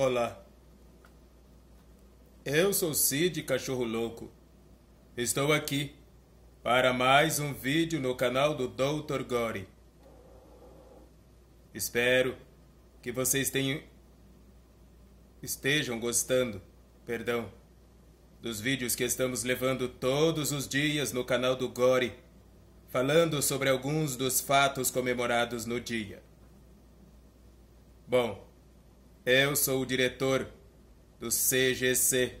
Olá. Eu sou Cid Cachorro Louco. Estou aqui para mais um vídeo no canal do Dr. Gore. Espero que vocês tenham estejam gostando, perdão, dos vídeos que estamos levando todos os dias no canal do Gore, falando sobre alguns dos fatos comemorados no dia. Bom, eu sou o diretor do CGC,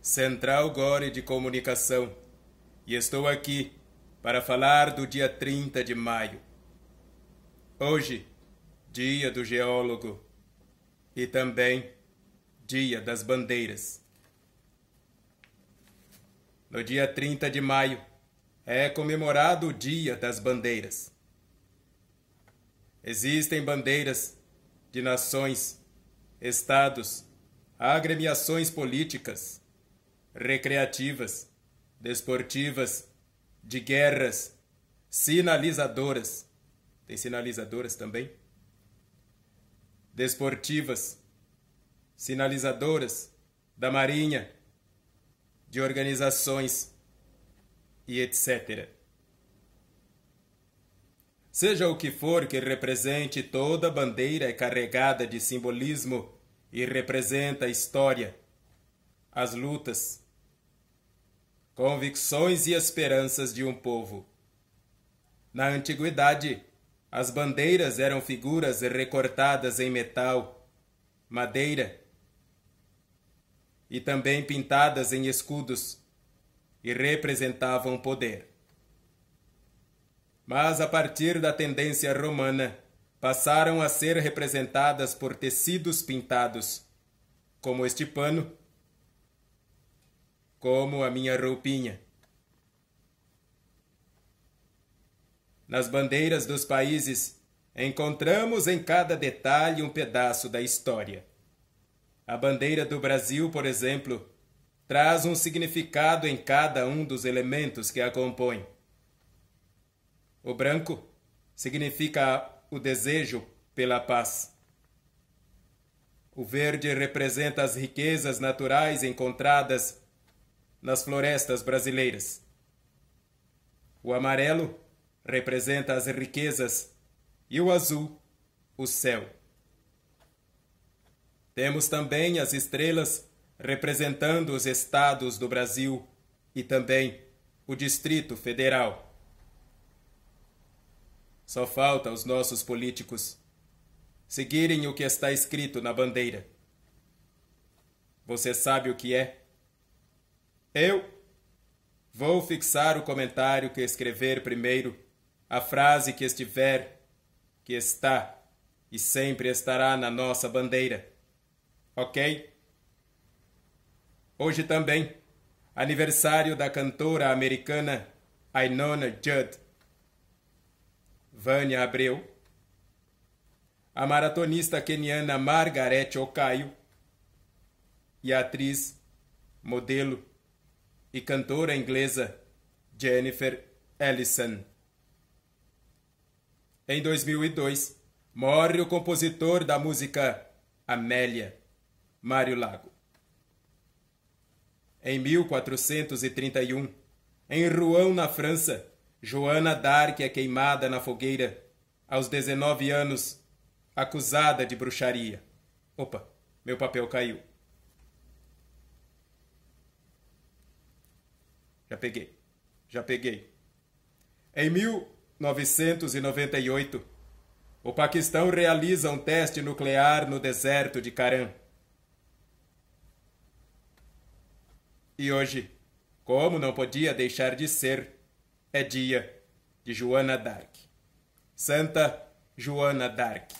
Central Gore de Comunicação, e estou aqui para falar do dia 30 de maio. Hoje, dia do geólogo e também dia das bandeiras. No dia 30 de maio é comemorado o dia das bandeiras. Existem bandeiras de nações estados, agremiações políticas, recreativas, desportivas, de guerras, sinalizadoras. Tem sinalizadoras também? Desportivas, sinalizadoras, da Marinha, de organizações e etc. Seja o que for que represente, toda bandeira é carregada de simbolismo e representa a história, as lutas, convicções e esperanças de um povo. Na antiguidade, as bandeiras eram figuras recortadas em metal, madeira e também pintadas em escudos e representavam poder mas a partir da tendência romana, passaram a ser representadas por tecidos pintados, como este pano, como a minha roupinha. Nas bandeiras dos países, encontramos em cada detalhe um pedaço da história. A bandeira do Brasil, por exemplo, traz um significado em cada um dos elementos que a compõem. O branco significa o desejo pela paz. O verde representa as riquezas naturais encontradas nas florestas brasileiras. O amarelo representa as riquezas e o azul, o céu. Temos também as estrelas representando os estados do Brasil e também o Distrito Federal. Só falta aos nossos políticos seguirem o que está escrito na bandeira. Você sabe o que é? Eu vou fixar o comentário que escrever primeiro, a frase que estiver, que está e sempre estará na nossa bandeira. Ok? Hoje também, aniversário da cantora americana Ainona Judd Vânia Abreu, a maratonista keniana Margaret Ocaio e a atriz, modelo e cantora inglesa Jennifer Ellison. Em 2002, morre o compositor da música Amélia, Mário Lago. Em 1431, em Rouen, na França, Joana Dark é queimada na fogueira aos 19 anos, acusada de bruxaria. Opa, meu papel caiu. Já peguei. Já peguei. Em 1998, o Paquistão realiza um teste nuclear no deserto de Karan. E hoje, como não podia deixar de ser, é dia de Joana Dark. Santa Joana Dark.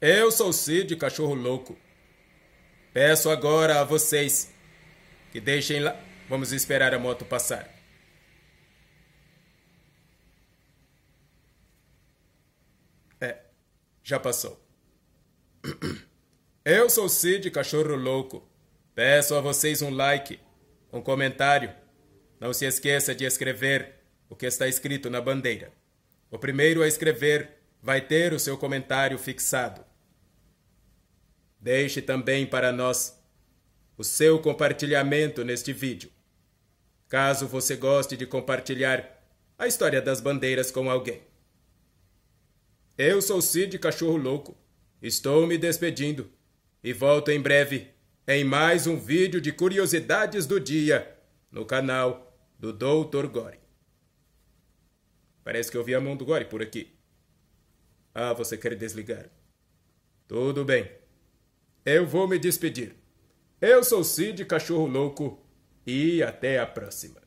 Eu sou Cid Cachorro Louco. Peço agora a vocês que deixem lá. Vamos esperar a moto passar. É, já passou. Eu sou Cid Cachorro Louco. Peço a vocês um like, um comentário não se esqueça de escrever o que está escrito na bandeira. O primeiro a escrever vai ter o seu comentário fixado. Deixe também para nós o seu compartilhamento neste vídeo. Caso você goste de compartilhar a história das bandeiras com alguém. Eu sou Cid Cachorro Louco. Estou me despedindo e volto em breve em mais um vídeo de curiosidades do dia no canal do Doutor Gore. Parece que eu vi a mão do Gore por aqui. Ah, você quer desligar? Tudo bem. Eu vou me despedir. Eu sou Cid Cachorro Louco e até a próxima.